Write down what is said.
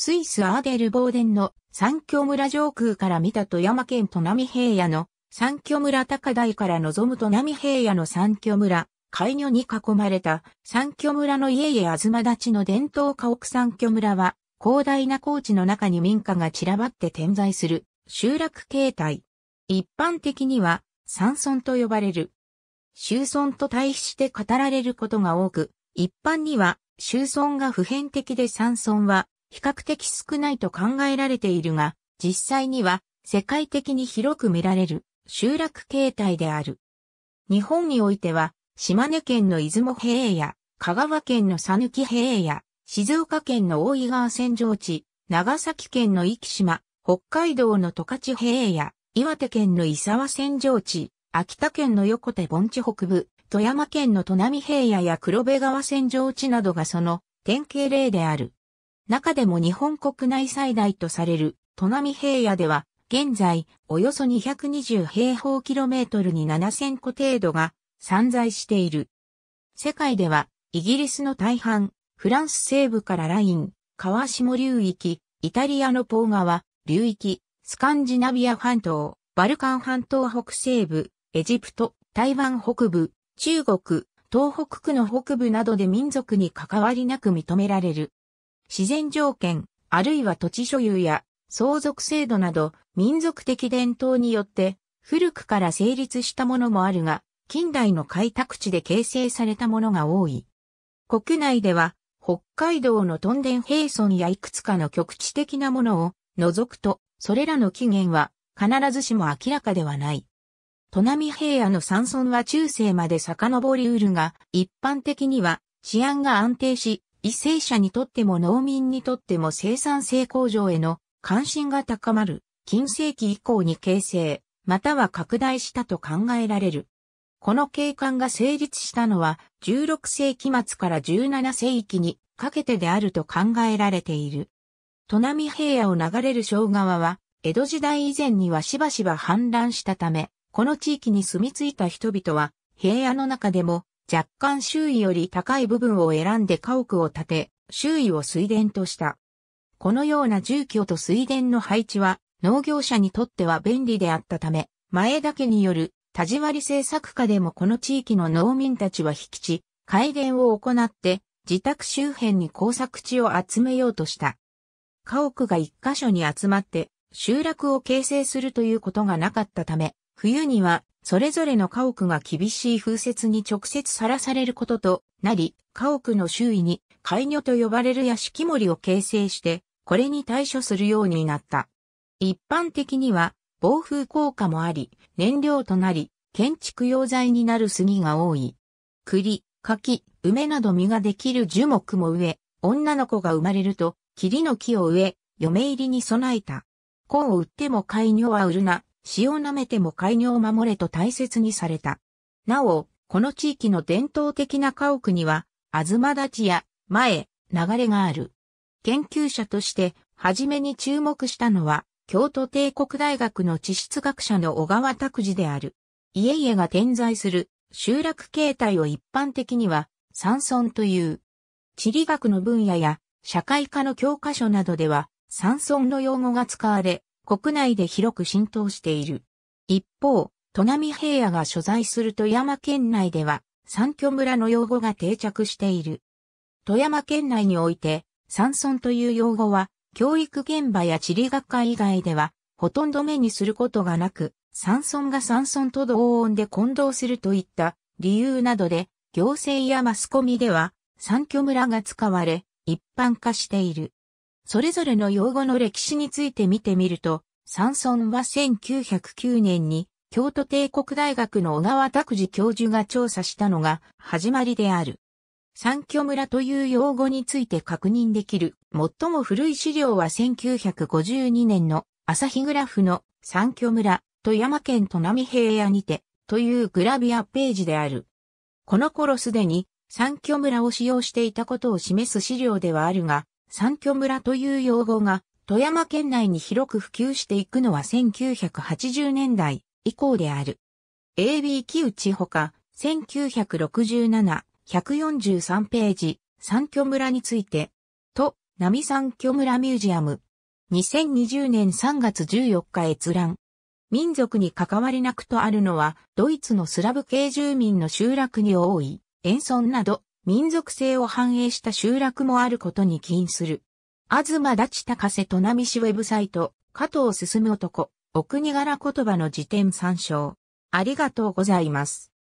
スイスアーデルボーデンの三峡村上空から見た富山県富波平野の三峡村高台から望む富波平野の三峡村、海魚に囲まれた三峡村の家々東立ちの伝統家屋三峡村は広大な高地の中に民家が散らばって点在する集落形態。一般的には山村と呼ばれる。周村と対比して語られることが多く、一般には周村が普遍的で山村は比較的少ないと考えられているが、実際には世界的に広く見られる集落形態である。日本においては、島根県の出雲平野、香川県の佐抜平野、静岡県の大井川扇状地、長崎県の壱岐島、北海道の十勝平野、岩手県の伊沢扇状地、秋田県の横手盆地北部、富山県の砺波平野や黒部川扇状地などがその典型例である。中でも日本国内最大とされる、砺波平野では、現在、およそ220平方キロメートルに7000個程度が散在している。世界では、イギリスの大半、フランス西部からライン、川下流域、イタリアのポー川、流域、スカンジナビア半島、バルカン半島北西部、エジプト、台湾北部、中国、東北区の北部などで民族に関わりなく認められる。自然条件、あるいは土地所有や相続制度など民族的伝統によって古くから成立したものもあるが、近代の開拓地で形成されたものが多い。国内では北海道のトンデン平村やいくつかの局地的なものを除くと、それらの起源は必ずしも明らかではない。砺波平野の山村は中世まで遡りうるが、一般的には治安が安定し、異性者にとっても農民にとっても生産性向上への関心が高まる近世紀以降に形成、または拡大したと考えられる。この景観が成立したのは16世紀末から17世紀にかけてであると考えられている。都波平野を流れる小川は、江戸時代以前にはしばしば氾濫したため、この地域に住み着いた人々は、平野の中でも若干周囲より高い部分を選んで家屋を建て、周囲を水田とした。このような住居と水田の配置は農業者にとっては便利であったため、前田家による田地割り政策下でもこの地域の農民たちは引き地、改伝を行って自宅周辺に工作地を集めようとした。家屋が一箇所に集まって集落を形成するということがなかったため、冬にはそれぞれの家屋が厳しい風雪に直接さらされることとなり、家屋の周囲に海魚と呼ばれる屋敷森を形成して、これに対処するようになった。一般的には、暴風効果もあり、燃料となり、建築用材になる杉が多い。栗、柿、梅など実ができる樹木も植え、女の子が生まれると、霧の木を植え、嫁入りに備えた。紺を売っても海魚は売るな、血を舐めても海を守れと大切にされた。なお、この地域の伝統的な家屋には、あずま立ちや、前、流れがある。研究者として、初めに注目したのは、京都帝国大学の地質学者の小川拓司である。家々が点在する集落形態を一般的には山村という。地理学の分野や社会科の教科書などでは山村の用語が使われ、国内で広く浸透している。一方、都並平野が所在する富山県内では、三居村の用語が定着している。富山県内において、山村という用語は、教育現場や地理学会以外では、ほとんど目にすることがなく、山村が山村と同音で混同するといった理由などで、行政やマスコミでは、三居村が使われ、一般化している。それぞれの用語の歴史について見てみると、山村は1909年に京都帝国大学の小川拓司教授が調査したのが始まりである。三居村という用語について確認できる最も古い資料は1952年の朝日グラフの三居村富山県都並平野にてというグラビアページである。この頃すでに三居村を使用していたことを示す資料ではあるが、三居村という用語が富山県内に広く普及していくのは1980年代以降である。AB 木内ほか1967、143ページ、三居村について、と、並三居村ミュージアム。2020年3月14日閲覧。民族に関わりなくとあるのは、ドイツのスラブ系住民の集落に多い、塩村など、民族性を反映した集落もあることに起因する。東立高瀬と波しウェブサイト、加藤進む男、お国柄言葉の辞典参照。ありがとうございます。